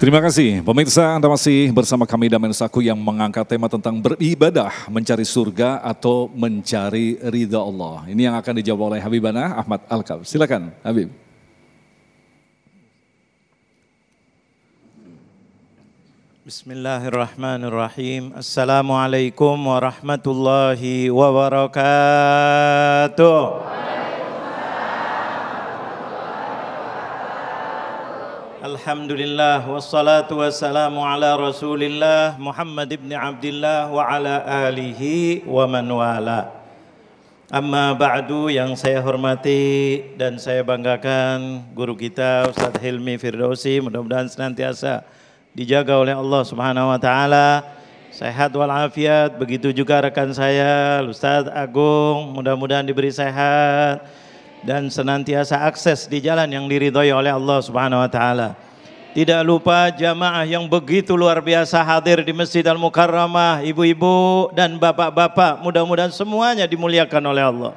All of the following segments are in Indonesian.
Terima kasih. Pemirsa, Anda masih bersama kami Damen Saku yang mengangkat tema tentang beribadah, mencari surga atau mencari ridha Allah. Ini yang akan dijawab oleh Habibana Ahmad Al-Kab. Silakan, Habib. Bismillahirrahmanirrahim. Assalamualaikum warahmatullahi wabarakatuh. Alhamdulillah wassalatu wassalamu ala Rasulillah Muhammad ibn Abdullah wa ala alihi wa man wala. Amma ba'du yang saya hormati dan saya banggakan guru kita Ustaz Hilmi Firdausi mudah-mudahan senantiasa dijaga oleh Allah Subhanahu wa taala sehat walafiat begitu juga rekan saya Ustaz Agung mudah-mudahan diberi sehat dan senantiasa akses di jalan yang diridhoi oleh Allah Subhanahu wa taala. Tidak lupa jamaah yang begitu luar biasa hadir di Masjid Al Mukarramah, ibu-ibu dan bapak-bapak, mudah-mudahan semuanya dimuliakan oleh Allah.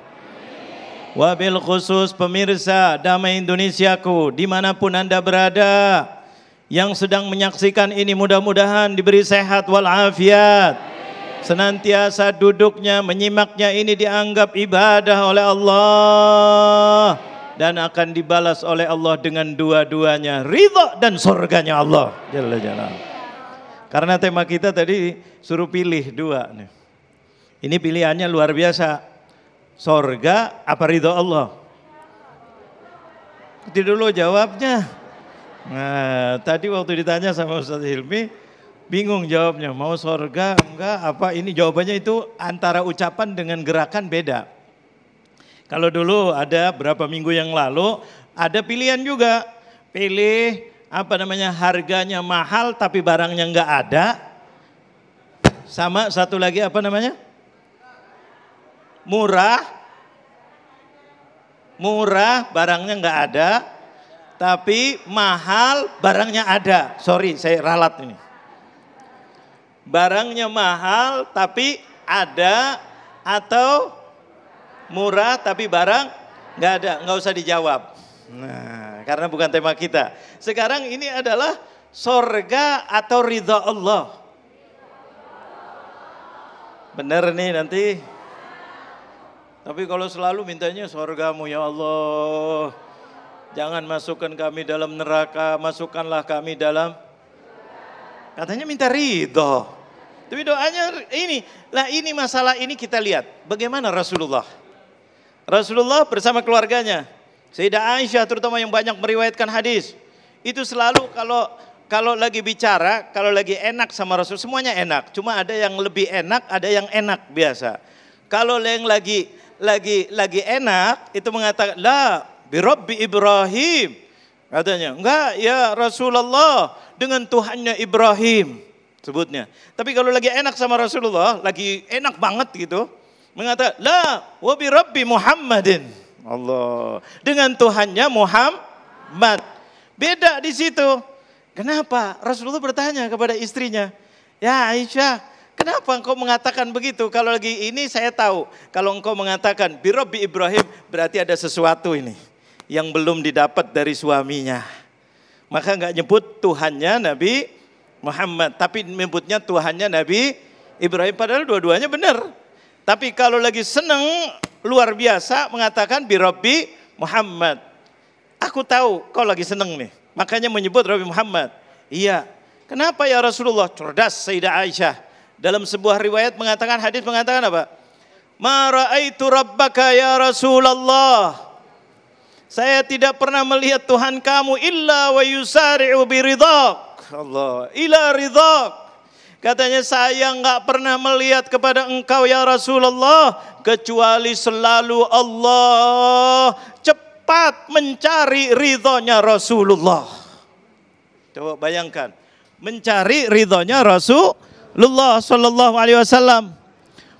Wabil khusus pemirsa Damai Indonesiaku, dimanapun anda berada, yang sedang menyaksikan ini mudah-mudahan diberi sehat walafiat Senantiasa duduknya, menyimaknya ini dianggap ibadah oleh Allah dan akan dibalas oleh Allah dengan dua-duanya, ridha dan surganya Allah. Jalla jalla Karena tema kita tadi suruh pilih dua nih. Ini pilihannya luar biasa. Surga apa ridha Allah? Tidur dulu jawabnya. Nah, tadi waktu ditanya sama Ustaz Hilmi, bingung jawabnya. Mau sorga enggak apa ini jawabannya itu antara ucapan dengan gerakan beda. Kalau dulu ada berapa minggu yang lalu ada pilihan juga. Pilih apa namanya harganya mahal tapi barangnya enggak ada. Sama satu lagi apa namanya? Murah. Murah barangnya enggak ada tapi mahal barangnya ada. Sorry, saya ralat ini barangnya mahal tapi ada atau murah tapi barang nggak ada, nggak usah dijawab. Nah, karena bukan tema kita. Sekarang ini adalah sorga atau ridha Allah. Bener nih nanti. Tapi kalau selalu mintanya sorgamu ya Allah. Jangan masukkan kami dalam neraka, masukkanlah kami dalam Katanya minta ridho. Tapi doanya ini. Lah ini masalah ini kita lihat. Bagaimana Rasulullah? Rasulullah bersama keluarganya. Sayyidah Aisyah terutama yang banyak meriwayatkan hadis. Itu selalu kalau kalau lagi bicara, kalau lagi enak sama Rasul, semuanya enak. Cuma ada yang lebih enak, ada yang enak biasa. Kalau yang lagi lagi lagi enak, itu mengatakan, "La bi Ibrahim." Katanya, enggak ya Rasulullah dengan Tuhannya Ibrahim sebutnya. Tapi kalau lagi enak sama Rasulullah, lagi enak banget gitu, mengatakan, la wabi Rabbi Muhammadin. Allah, dengan Tuhannya Muhammad. Beda di situ. Kenapa? Rasulullah bertanya kepada istrinya, "Ya Aisyah, Kenapa engkau mengatakan begitu? Kalau lagi ini saya tahu. Kalau engkau mengatakan bi Ibrahim berarti ada sesuatu ini yang belum didapat dari suaminya. Maka nggak nyebut Tuhannya Nabi Muhammad, tapi menyebutnya Tuhannya Nabi Ibrahim. Padahal dua-duanya benar. Tapi kalau lagi seneng luar biasa mengatakan Rabbi Muhammad. Aku tahu kau lagi seneng nih. Makanya menyebut Rabbi Muhammad. Iya. Kenapa ya Rasulullah? Cerdas Sayyidah Aisyah. Dalam sebuah riwayat mengatakan, hadis mengatakan apa? Ma ra'aitu rabbaka ya Rasulullah. Saya tidak pernah melihat Tuhan kamu illa wa yusari'u biridak. Allah, ila ridak. Katanya saya enggak pernah melihat kepada engkau ya Rasulullah kecuali selalu Allah cepat mencari ridhonya Rasulullah. Coba bayangkan, mencari ridhonya Rasulullah sallallahu alaihi wasallam.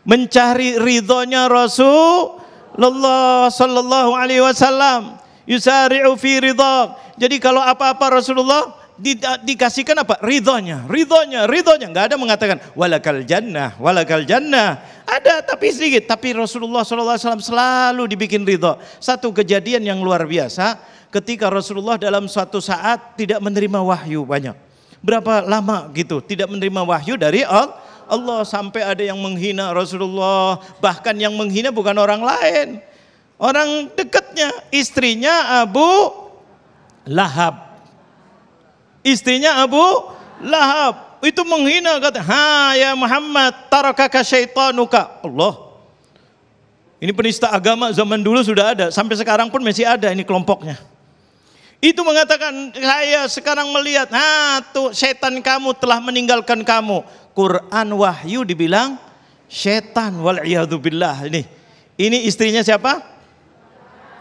Mencari ridhonya Rasulullah sallallahu alaihi wasallam Yusari'u fi ridha. Jadi kalau apa-apa Rasulullah di, dikasihkan apa? Ridhonya, ridhonya, ridhonya. Enggak ada mengatakan walakal jannah, walakal jannah. Ada tapi sedikit. Tapi Rasulullah SAW selalu dibikin ridho. Satu kejadian yang luar biasa ketika Rasulullah dalam suatu saat tidak menerima wahyu banyak. Berapa lama gitu tidak menerima wahyu dari Allah. Allah sampai ada yang menghina Rasulullah, bahkan yang menghina bukan orang lain, orang dekatnya, istrinya Abu Lahab. Istrinya Abu Lahab itu menghina kata, "Ha ya Muhammad, tarakaka syaitanuka." Allah. Ini penista agama zaman dulu sudah ada, sampai sekarang pun masih ada ini kelompoknya. Itu mengatakan, "Saya sekarang melihat, ha tuh setan kamu telah meninggalkan kamu." Quran wahyu dibilang setan wal ini. Ini istrinya siapa?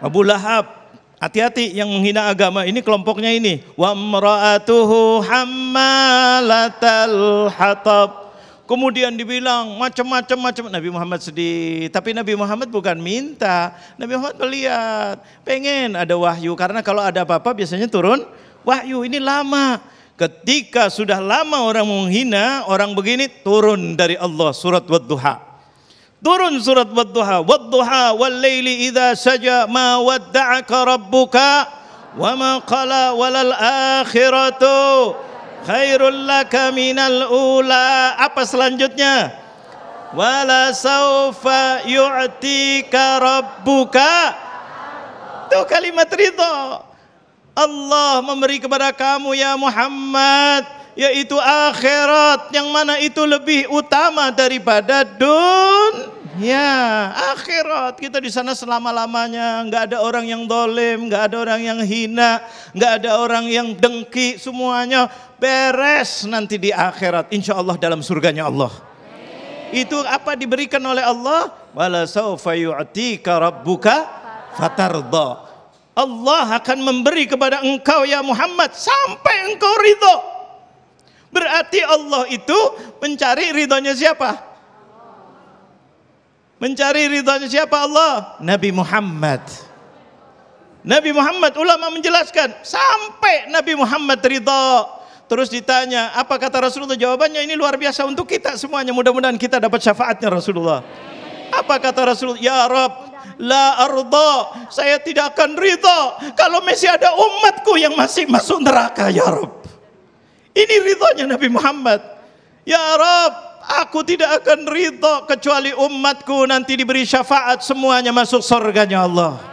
Abu Lahab. Hati-hati yang menghina agama ini kelompoknya ini. Wa mra'atuhu hammalatal hatab. Kemudian dibilang macam-macam macam Nabi Muhammad sedih, tapi Nabi Muhammad bukan minta. Nabi Muhammad melihat, pengen ada wahyu karena kalau ada apa-apa biasanya turun wahyu. Ini lama. Ketika sudah lama orang menghina, orang begini turun dari Allah surat Wad-Duha. Turun surat Wadduha. Wadduha wal laili saja ma wadda'aka rabbuka wa ma qala walal akhiratu khairul laka minal ula. Apa selanjutnya? Wala saufa yu'tika rabbuka. Itu kalimat ridho. Allah memberi kepada kamu ya Muhammad yaitu akhirat yang mana itu lebih utama daripada dunia. akhirat kita di sana selama-lamanya, nggak ada orang yang dolim, nggak ada orang yang hina, nggak ada orang yang dengki, semuanya beres nanti di akhirat. Insya Allah dalam surganya Allah. Itu apa diberikan oleh Allah? rabbuka Allah akan memberi kepada engkau ya Muhammad sampai engkau ridho. Berarti Allah itu mencari ridhonya siapa? Mencari ridhonya siapa Allah? Nabi Muhammad. Nabi Muhammad ulama menjelaskan sampai Nabi Muhammad ridho. terus ditanya apa kata Rasulullah jawabannya ini luar biasa untuk kita semuanya mudah-mudahan kita dapat syafaatnya Rasulullah apa kata Rasulullah ya Rob la arda saya tidak akan ridho. kalau masih ada umatku yang masih masuk neraka ya Rob ini ridhonya Nabi Muhammad. Ya Rob, aku tidak akan ridho kecuali umatku nanti diberi syafaat semuanya masuk surganya Allah.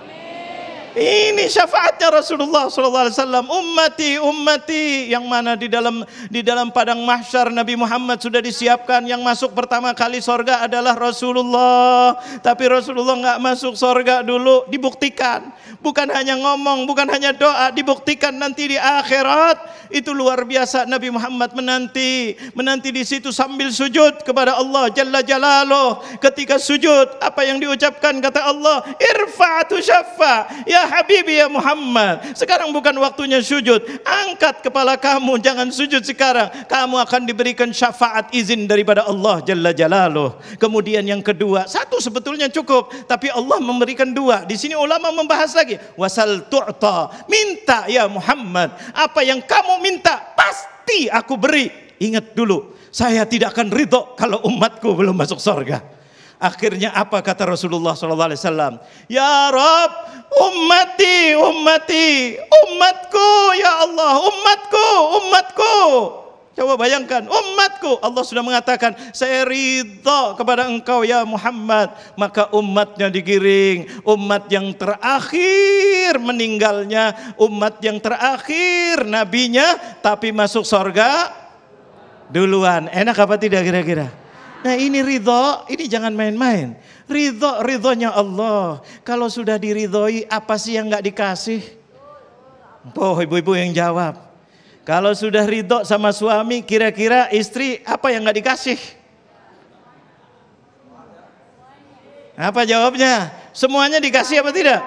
Ini syafaatnya Rasulullah sallallahu alaihi wasallam, ummati ummati yang mana di dalam di dalam padang mahsyar Nabi Muhammad sudah disiapkan yang masuk pertama kali sorga adalah Rasulullah. Tapi Rasulullah nggak masuk sorga dulu, dibuktikan. Bukan hanya ngomong, bukan hanya doa, dibuktikan nanti di akhirat. Itu luar biasa Nabi Muhammad menanti, menanti di situ sambil sujud kepada Allah Jalla Jalalo Ketika sujud, apa yang diucapkan kata Allah, irfa'atu syaffa. Ya habibi ya Muhammad, sekarang bukan waktunya sujud. Angkat kepala kamu, jangan sujud sekarang. Kamu akan diberikan syafaat izin daripada Allah Jalla Jalaluh. Kemudian yang kedua, satu sebetulnya cukup, tapi Allah memberikan dua. Di sini ulama membahas lagi, wasal tu'ta. Minta ya Muhammad, apa yang kamu minta pasti aku beri. Ingat dulu, saya tidak akan ridho kalau umatku belum masuk surga. Akhirnya apa kata Rasulullah SAW? Ya Rob, ummati, ummati, umatku, ya Allah, umatku, umatku. Coba bayangkan, umatku. Allah sudah mengatakan, saya ridho kepada engkau ya Muhammad. Maka umatnya digiring. Umat yang terakhir meninggalnya. Umat yang terakhir nabinya. Tapi masuk sorga duluan. Enak apa tidak kira-kira? Nah ini ridho, ini jangan main-main. Ridho, ridhonya Allah. Kalau sudah diridhoi, apa sih yang nggak dikasih? Oh ibu-ibu yang jawab. Kalau sudah ridho sama suami, kira-kira istri apa yang nggak dikasih? Apa jawabnya? Semuanya dikasih apa tidak?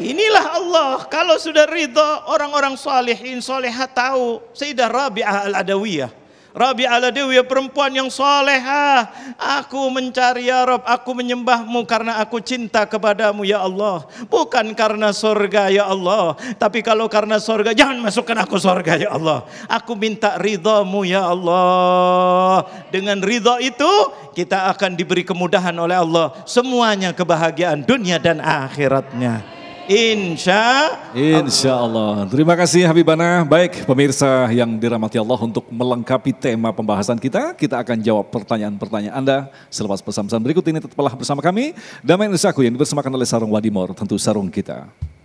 Inilah Allah. Kalau sudah ridho, orang-orang salihin, solehat tahu. Sayyidah Rabi'ah al-Adawiyah Rabi ala ya perempuan yang solehah. Aku mencari ya Rob, aku menyembahmu karena aku cinta kepadamu ya Allah. Bukan karena sorga ya Allah. Tapi kalau karena sorga, jangan masukkan aku sorga ya Allah. Aku minta ridhamu ya Allah. Dengan ridha itu kita akan diberi kemudahan oleh Allah. Semuanya kebahagiaan dunia dan akhiratnya. Insya Insya Allah. Terima kasih Habibana. Baik pemirsa yang dirahmati Allah untuk melengkapi tema pembahasan kita, kita akan jawab pertanyaan-pertanyaan Anda selepas pesan-pesan berikut ini tetaplah bersama kami. Damai Nusaku yang dipersembahkan oleh Sarung Wadimor, tentu sarung kita.